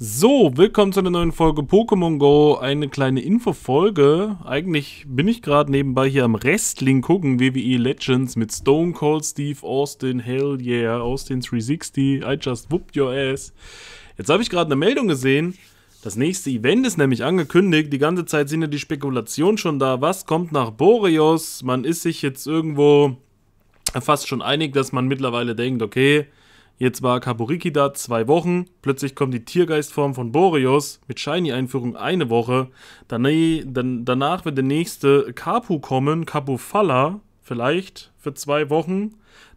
So, willkommen zu einer neuen Folge Pokémon Go. Eine kleine Infofolge. Eigentlich bin ich gerade nebenbei hier am Wrestling gucken, WWE Legends mit Stone Cold Steve Austin, Hell Yeah, Austin 360, I just whooped your ass. Jetzt habe ich gerade eine Meldung gesehen. Das nächste Event ist nämlich angekündigt. Die ganze Zeit sind ja die Spekulationen schon da. Was kommt nach Boreos? Man ist sich jetzt irgendwo fast schon einig, dass man mittlerweile denkt, okay, Jetzt war Kaburiki da zwei Wochen, plötzlich kommt die Tiergeistform von Boreos mit Shiny-Einführung eine Woche. Danach, dann, danach wird der nächste Kapu kommen, Kapufalla, vielleicht für zwei Wochen.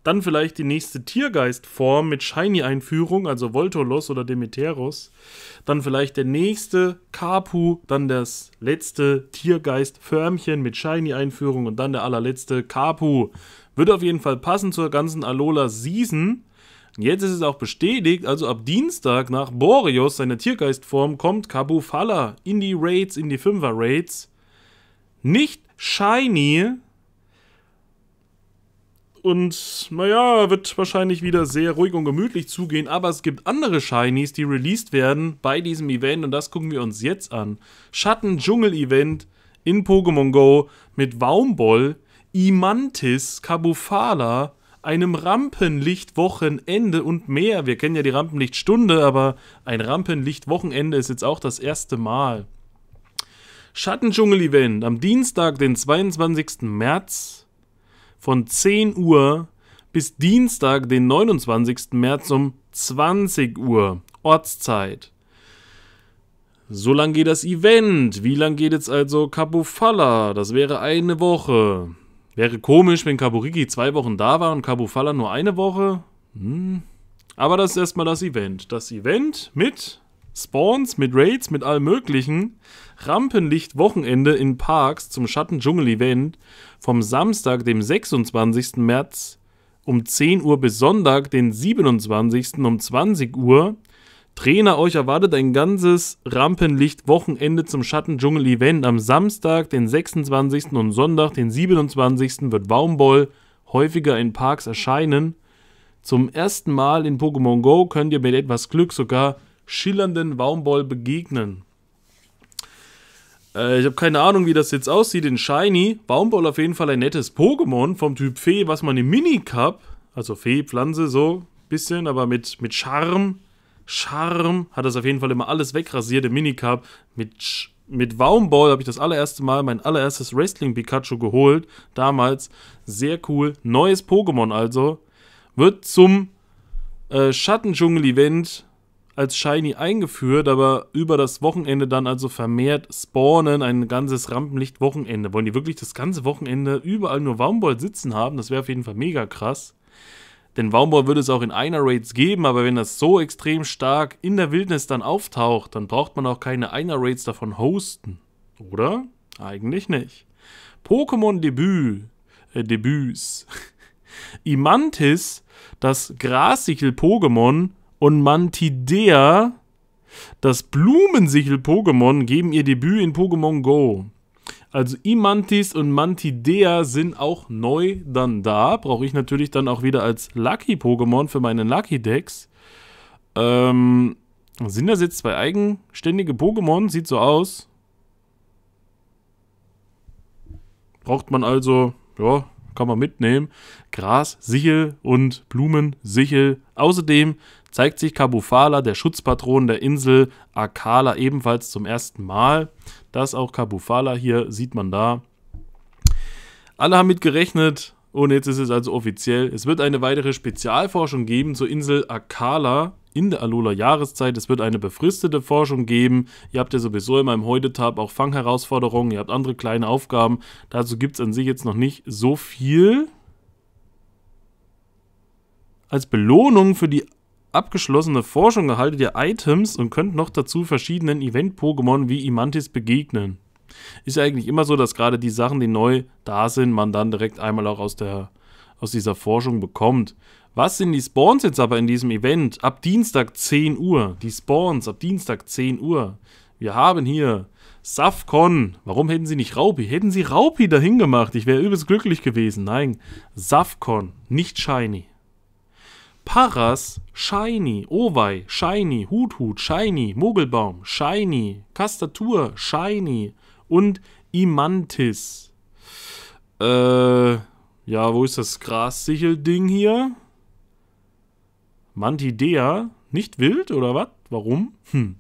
Dann vielleicht die nächste Tiergeistform mit Shiny-Einführung, also Voltolos oder Demeteros. Dann vielleicht der nächste Kapu, dann das letzte Tiergeist-Förmchen mit Shiny-Einführung und dann der allerletzte Kapu. Wird auf jeden Fall passen zur ganzen Alola-Season. Jetzt ist es auch bestätigt, also ab Dienstag nach Boreos, seiner Tiergeistform, kommt Kabufala in die Raids, in die Fünfer-Raids. Nicht shiny. Und naja, wird wahrscheinlich wieder sehr ruhig und gemütlich zugehen, aber es gibt andere Shinies, die released werden bei diesem Event und das gucken wir uns jetzt an. Schatten-Dschungel-Event in Pokémon Go mit Waumboll, Imantis, Kabufala, einem Rampenlichtwochenende und mehr. Wir kennen ja die Rampenlichtstunde, aber ein Rampenlichtwochenende ist jetzt auch das erste Mal. Schattendschungel-Event am Dienstag, den 22. März von 10 Uhr bis Dienstag, den 29. März um 20 Uhr Ortszeit. So lang geht das Event. Wie lang geht jetzt also Capofalla? Das wäre eine Woche. Wäre komisch, wenn Kaburiki zwei Wochen da war und Kabufala nur eine Woche. Hm. Aber das ist erstmal das Event. Das Event mit Spawns, mit Raids, mit allem Möglichen. Rampenlicht-Wochenende in Parks zum Schatten-Dschungel-Event vom Samstag, dem 26. März um 10 Uhr bis Sonntag, den 27. um 20 Uhr Trainer euch erwartet ein ganzes Rampenlicht-Wochenende zum Schattendschungel-Event. Am Samstag, den 26. und Sonntag, den 27. wird Baumboll häufiger in Parks erscheinen. Zum ersten Mal in Pokémon Go könnt ihr mit etwas Glück sogar schillernden Baumboll begegnen. Äh, ich habe keine Ahnung, wie das jetzt aussieht in Shiny. Baumboll auf jeden Fall ein nettes Pokémon vom Typ Fee, was man im Minicup, also Fee, Pflanze so, bisschen, aber mit, mit Charme Charme hat das auf jeden Fall immer alles wegrasiert im Minicup. Mit, mit Waumball habe ich das allererste Mal mein allererstes Wrestling-Pikachu geholt. Damals. Sehr cool. Neues Pokémon also. Wird zum äh, Schattendschungel-Event als Shiny eingeführt, aber über das Wochenende dann also vermehrt spawnen, ein ganzes Rampenlicht-Wochenende. Wollen die wirklich das ganze Wochenende überall nur Waumball sitzen haben? Das wäre auf jeden Fall mega krass. Denn Waumbor würde es auch in einer Raids geben, aber wenn das so extrem stark in der Wildnis dann auftaucht, dann braucht man auch keine einer Raids davon hosten. Oder? Eigentlich nicht. Pokémon Debüt. Äh, Debüts. Imantis, das Grassichel-Pokémon und Mantidea, das Blumensichel-Pokémon, geben ihr Debüt in Pokémon Go. Also Imantis und Mantidea sind auch neu dann da. Brauche ich natürlich dann auch wieder als Lucky-Pokémon für meine Lucky-Decks. Ähm, sind das jetzt zwei eigenständige Pokémon? Sieht so aus. Braucht man also, ja, kann man mitnehmen. Gras, Sichel und Blumen, Sichel. Außerdem zeigt sich Kabufala, der Schutzpatron der Insel Akala, ebenfalls zum ersten Mal. Das auch Kabufala hier, sieht man da. Alle haben mitgerechnet und jetzt ist es also offiziell. Es wird eine weitere Spezialforschung geben zur Insel Akala in der Alola Jahreszeit. Es wird eine befristete Forschung geben. Ihr habt ja sowieso in meinem Heute-Tab auch Fangherausforderungen. Ihr habt andere kleine Aufgaben. Dazu gibt es an sich jetzt noch nicht so viel. Als Belohnung für die abgeschlossene Forschung erhaltet ihr Items und könnt noch dazu verschiedenen Event-Pokémon wie Imantis begegnen. Ist ja eigentlich immer so, dass gerade die Sachen, die neu da sind, man dann direkt einmal auch aus der aus dieser Forschung bekommt. Was sind die Spawns jetzt aber in diesem Event? Ab Dienstag 10 Uhr. Die Spawns ab Dienstag 10 Uhr. Wir haben hier Safcon. Warum hätten sie nicht Raupi? Hätten sie Raupi dahin gemacht? Ich wäre übelst glücklich gewesen. Nein, Safcon, nicht Shiny. Paras, Shiny, Owei, Shiny, Huthut, Shiny, Mogelbaum, Shiny, Kastatur, Shiny und Imantis. Äh, ja, wo ist das Grassichel-Ding hier? Mantidea nicht wild oder was? Warum? Hm.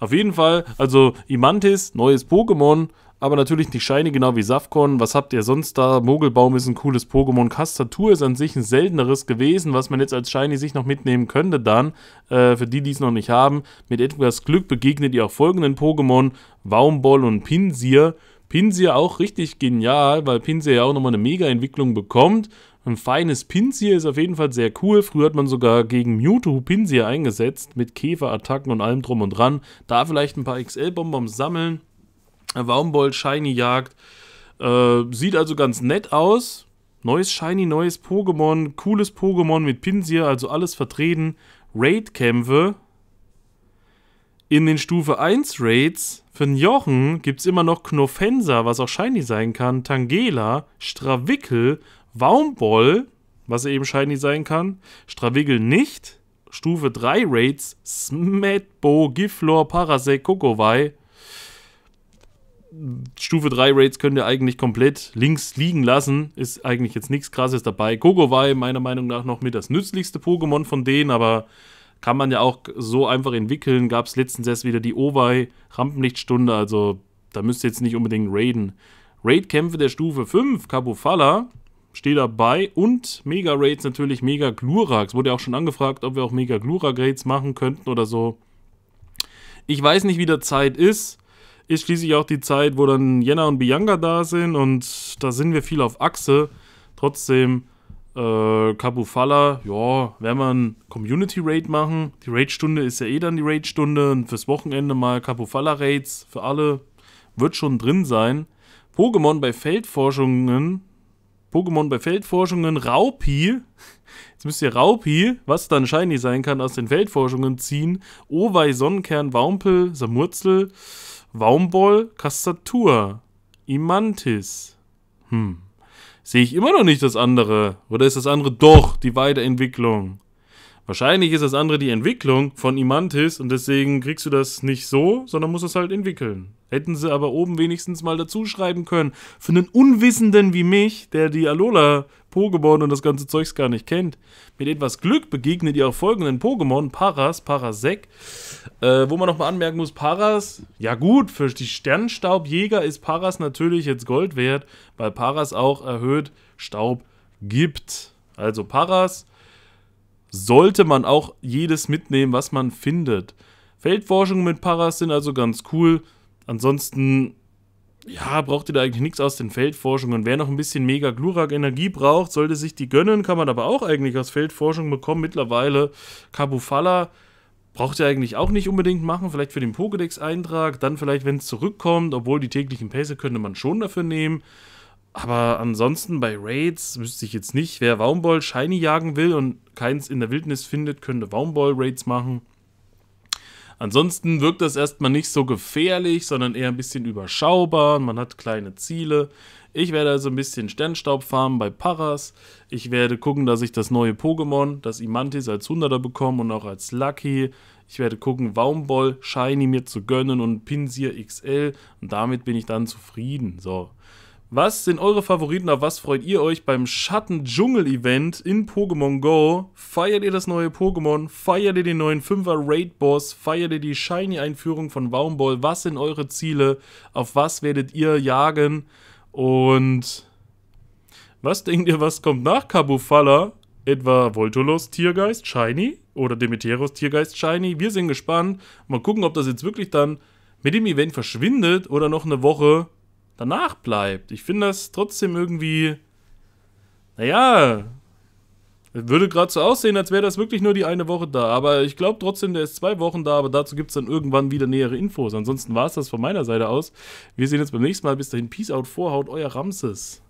Auf jeden Fall, also Imantis, neues Pokémon, aber natürlich nicht shiny, genau wie Safkon. Was habt ihr sonst da? Mogelbaum ist ein cooles Pokémon. Kastatur ist an sich ein selteneres gewesen, was man jetzt als shiny sich noch mitnehmen könnte dann. Äh, für die, die es noch nicht haben. Mit etwas Glück begegnet ihr auch folgenden Pokémon. Waumball und Pinsir. Pinsir auch richtig genial, weil Pinsir ja auch nochmal eine Mega-Entwicklung bekommt. Ein feines Pinsir ist auf jeden Fall sehr cool. Früher hat man sogar gegen Mewtwo Pinsir eingesetzt, mit Käferattacken und allem drum und dran. Da vielleicht ein paar XL-Bonbons sammeln. Waumbold, Shiny Jagd. Äh, sieht also ganz nett aus. Neues Shiny, neues Pokémon, cooles Pokémon mit Pinsir, also alles vertreten. Raid-Kämpfe, in den Stufe 1 Raids für den Jochen gibt es immer noch Knofensa, was auch Shiny sein kann, Tangela, Strawickel, Waumboll, was eben Shiny sein kann, Strawickel nicht, Stufe 3 Raids, Smetbo, Giflor, Parasek, Kokowai. Stufe 3 Raids könnt ihr eigentlich komplett links liegen lassen. Ist eigentlich jetzt nichts krasses dabei. Kokowai meiner Meinung nach noch mit das nützlichste Pokémon von denen, aber kann man ja auch so einfach entwickeln. Gab es letztens erst wieder die Owei Rampenlichtstunde, also da müsst ihr jetzt nicht unbedingt raiden. Raid-Kämpfe der Stufe 5, Kabufala, steht dabei und Mega Raids natürlich Mega Glurax. Wurde ja auch schon angefragt, ob wir auch Mega Glurak Raids machen könnten oder so. Ich weiß nicht, wie der Zeit ist. Ist schließlich auch die Zeit, wo dann Jenna und Bianca da sind und da sind wir viel auf Achse. Trotzdem äh, Kabufala, ja, werden wir ein Community-Raid machen. Die Raid-Stunde ist ja eh dann die Raid-Stunde. Und fürs Wochenende mal Kabufala-Raids für alle. Wird schon drin sein. Pokémon bei Feldforschungen. Pokémon bei Feldforschungen. Raupi. Jetzt müsst ihr Raupi, was dann shiny sein kann, aus den Feldforschungen ziehen. Owei, Sonnenkern, Waumpel, Samurzel, Waumboll, Kastatur, Imantis. Hm sehe ich immer noch nicht das andere. Oder ist das andere doch die Weiterentwicklung? Wahrscheinlich ist das andere die Entwicklung von Imantis und deswegen kriegst du das nicht so, sondern musst es halt entwickeln. Hätten sie aber oben wenigstens mal dazu schreiben können. Für einen Unwissenden wie mich, der die Alola Pokémon und das ganze Zeugs gar nicht kennt. Mit etwas Glück begegnet ihr auch folgenden Pokémon, Paras, Parasek, äh, wo man nochmal anmerken muss, Paras, ja gut, für die Sternstaubjäger ist Paras natürlich jetzt Gold wert, weil Paras auch erhöht Staub gibt. Also Paras sollte man auch jedes mitnehmen, was man findet. Feldforschungen mit Paras sind also ganz cool. Ansonsten, ja, braucht ihr da eigentlich nichts aus den Feldforschungen. Wer noch ein bisschen mega Glurak Energie braucht, sollte sich die gönnen. Kann man aber auch eigentlich aus Feldforschung bekommen. Mittlerweile Kabufala braucht ihr eigentlich auch nicht unbedingt machen. Vielleicht für den Pokédex-Eintrag. Dann vielleicht, wenn es zurückkommt. Obwohl die täglichen Pässe könnte man schon dafür nehmen. Aber ansonsten bei Raids wüsste ich jetzt nicht, wer Waumboll Shiny jagen will und keins in der Wildnis findet, könnte Waumboll Raids machen. Ansonsten wirkt das erstmal nicht so gefährlich, sondern eher ein bisschen überschaubar. Man hat kleine Ziele. Ich werde also ein bisschen Sternstaub farmen bei Paras. Ich werde gucken, dass ich das neue Pokémon, das Imantis, als 100er bekomme und auch als Lucky. Ich werde gucken, Waumboll Shiny mir zu gönnen und Pinsir XL. Und damit bin ich dann zufrieden. So. Was sind eure Favoriten? Auf was freut ihr euch beim Schatten-Dschungel-Event in Pokémon Go? Feiert ihr das neue Pokémon? Feiert ihr den neuen 5er Raid-Boss? Feiert ihr die Shiny-Einführung von Baumball? Was sind eure Ziele? Auf was werdet ihr jagen? Und was denkt ihr, was kommt nach Kabufala? Etwa Voltolos Tiergeist Shiny? Oder Demeteros Tiergeist Shiny? Wir sind gespannt. Mal gucken, ob das jetzt wirklich dann mit dem Event verschwindet oder noch eine Woche danach bleibt. Ich finde das trotzdem irgendwie. Naja. Würde gerade so aussehen, als wäre das wirklich nur die eine Woche da. Aber ich glaube trotzdem, der ist zwei Wochen da. Aber dazu gibt es dann irgendwann wieder nähere Infos. Ansonsten war es das von meiner Seite aus. Wir sehen uns beim nächsten Mal. Bis dahin, Peace out, Vorhaut, euer Ramses.